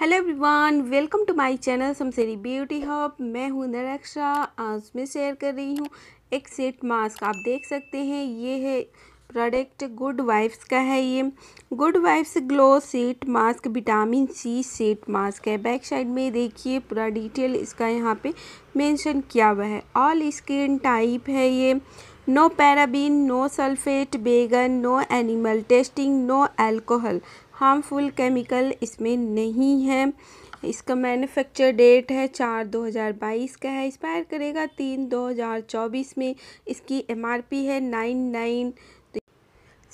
hello everyone welcome to my channel समसेरी beauty hub मैं हूं नरक्षा आज मैं शेयर कर रही हूं एक सेट मास्क आप देख सकते हैं ये है प्रोडक्ट गुड वाइफ्स का है ये Good Vibes glow sheet mask vitamin C sheet mask है बैक साइड में देखिए पूरा डिटेल इसका यहाँ पे मेंशन किया हुआ है ऑल स्किन टाइप है ये no paraben no sulphate vegan no animal testing no alcohol harmful chemical इसमें नहीं है इसका मैन्युफैक्चर डेट है चार दो हज़ार बाईस का है एक्सपायर करेगा तीन दो हज़ार चौबीस में इसकी एमआरपी है nine nine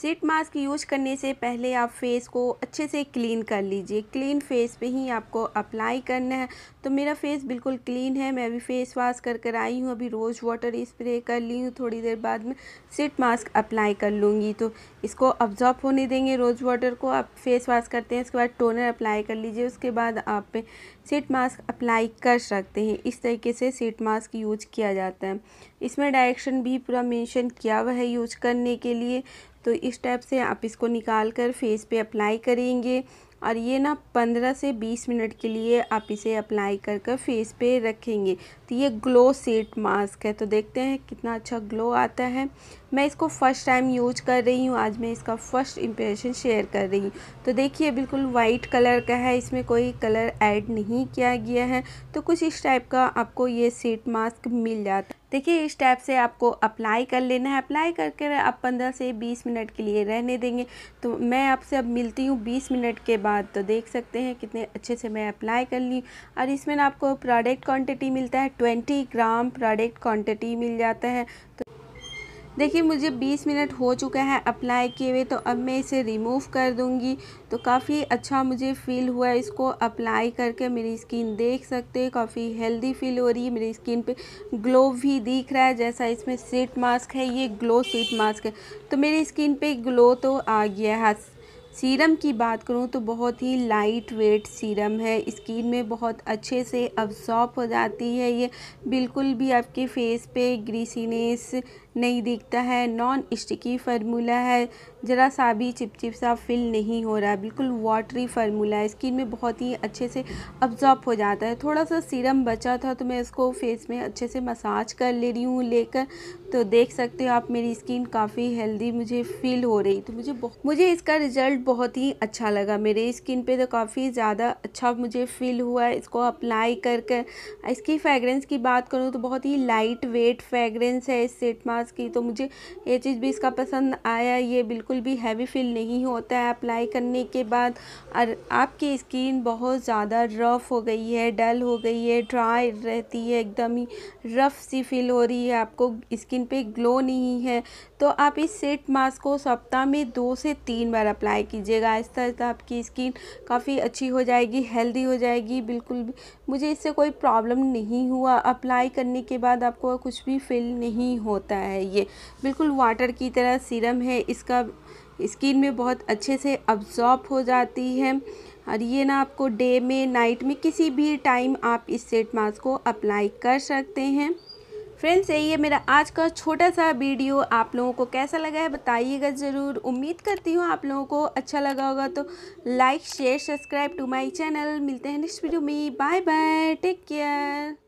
sheet mask use करने से पहले आप फेस को अच्छे से क्लीन कर लीजिए क्लीन फेस पे ही आपको अप्लाई करना है तो मेरा फेस बिल्कुल क्लीन है मैं अभी फेस वॉश कर कर आई हूँ अभी रोज़ वाटर स्प्रे कर ली हूँ थोड़ी देर बाद में सीट मास्क अप्लाई कर लूँगी तो इसको अब्जॉर्ब होने देंगे रोज़ वाटर को आप फेस वॉश करते हैं उसके बाद टोनर अप्लाई कर लीजिए उसके बाद आप सीट मास्क अप्लाई कर सकते हैं इस तरीके से सीट मास्क यूज किया जाता है इसमें डायरेक्शन भी पूरा मेंशन किया हुआ है यूज करने के लिए तो इस टाइप से आप इसको निकाल कर फेस पे अप्लाई करेंगे और ये ना पंद्रह से बीस मिनट के लिए आप इसे अप्लाई कर कर फेस पे रखेंगे तो ये ग्लो सेट मास्क है तो देखते हैं कितना अच्छा ग्लो आता है मैं इसको फ़र्स्ट टाइम यूज कर रही हूँ आज मैं इसका फ़र्स्ट इम्प्रेशन शेयर कर रही हूँ तो देखिए बिल्कुल वाइट कलर का है इसमें कोई कलर ऐड नहीं किया गया है तो कुछ इस टाइप का आपको ये सेट मास्क मिल जाता है देखिए इस टाइप से आपको अप्लाई कर लेना है अप्लाई करके आप पंद्रह से बीस मिनट के लिए रहने देंगे तो मैं आपसे अब मिलती हूँ बीस मिनट के बाद तो देख सकते हैं कितने अच्छे से मैं अप्लाई कर ली और इसमें आपको प्रोडक्ट क्वांटिटी मिलता है ट्वेंटी ग्राम प्रोडक्ट क्वांटिटी मिल जाता है तो देखिए मुझे 20 मिनट हो चुका है अप्लाई किए हुए तो अब मैं इसे रिमूव कर दूंगी तो काफ़ी अच्छा मुझे फ़ील हुआ इसको अप्लाई करके मेरी स्किन देख सकते हैं काफ़ी हेल्दी फील हो रही है मेरी स्किन पे ग्लो भी दिख रहा है जैसा इसमें सीट मास्क है ये ग्लो सीट मास्क है तो मेरी स्किन पे ग्लो तो आ गया है सीरम की बात करूँ तो बहुत ही लाइट वेट सीरम है स्किन में बहुत अच्छे से अब्जॉर्ब हो जाती है ये बिल्कुल भी आपके फेस पे ग्रीसीनेस नहीं दिखता है नॉन स्टिकी फार्मूला है ज़रा सा भी चिपचिप सा फील नहीं हो रहा है बिल्कुल वाटरी फार्मूला है स्किन में बहुत ही अच्छे से अब्जॉर्ब हो जाता है थोड़ा सा सीरम बचा था तो मैं इसको फेस में अच्छे से मसाज कर ले रही हूँ लेकर तो देख सकते हो आप मेरी स्किन काफ़ी हेल्दी मुझे फील हो रही तो मुझे मुझे इसका रिज़ल्ट बहुत ही अच्छा लगा मेरे स्किन पे तो काफ़ी ज़्यादा अच्छा मुझे फील हुआ इसको अप्लाई कर कर इसकी फ्रेगरेंस की बात करूँ तो बहुत ही लाइट वेट फ्रेगरेंस है इस सेट मास्क पास की तो मुझे ये चीज़ भी इसका पसंद आया ये बिल्कुल भी हैवी फील नहीं होता है अप्लाई करने के बाद और आपकी स्किन बहुत ज़्यादा रफ़ हो गई है डल हो गई है ड्राई रहती है एकदम ही रफ़ सी फील हो रही है आपको स्किन पे ग्लो नहीं है तो आप इस सेट मास्क को सप्ताह में दो से तीन बार अप्लाई कीजिएगा आहिस्ता आहिस्ता आपकी स्किन काफ़ी अच्छी हो जाएगी हेल्दी हो जाएगी बिल्कुल भी मुझे इससे कोई प्रॉब्लम नहीं हुआ अप्लाई करने के बाद आपको कुछ भी फील नहीं होता है है ये बिल्कुल वाटर की तरह सीरम है इसका स्किन में बहुत अच्छे से अब्जॉर्ब हो जाती है और ये ना आपको डे में नाइट में किसी भी टाइम आप इस सेट मास्क को अप्लाई कर सकते हैं फ्रेंड्स यही है मेरा आज का छोटा सा वीडियो आप लोगों को कैसा लगा है बताइएगा ज़रूर उम्मीद करती हूँ आप लोगों को अच्छा लगा होगा तो like share subscribe to my channel मिलते हैं नेक्स्ट वीडियो में बाय बाय टेक केयर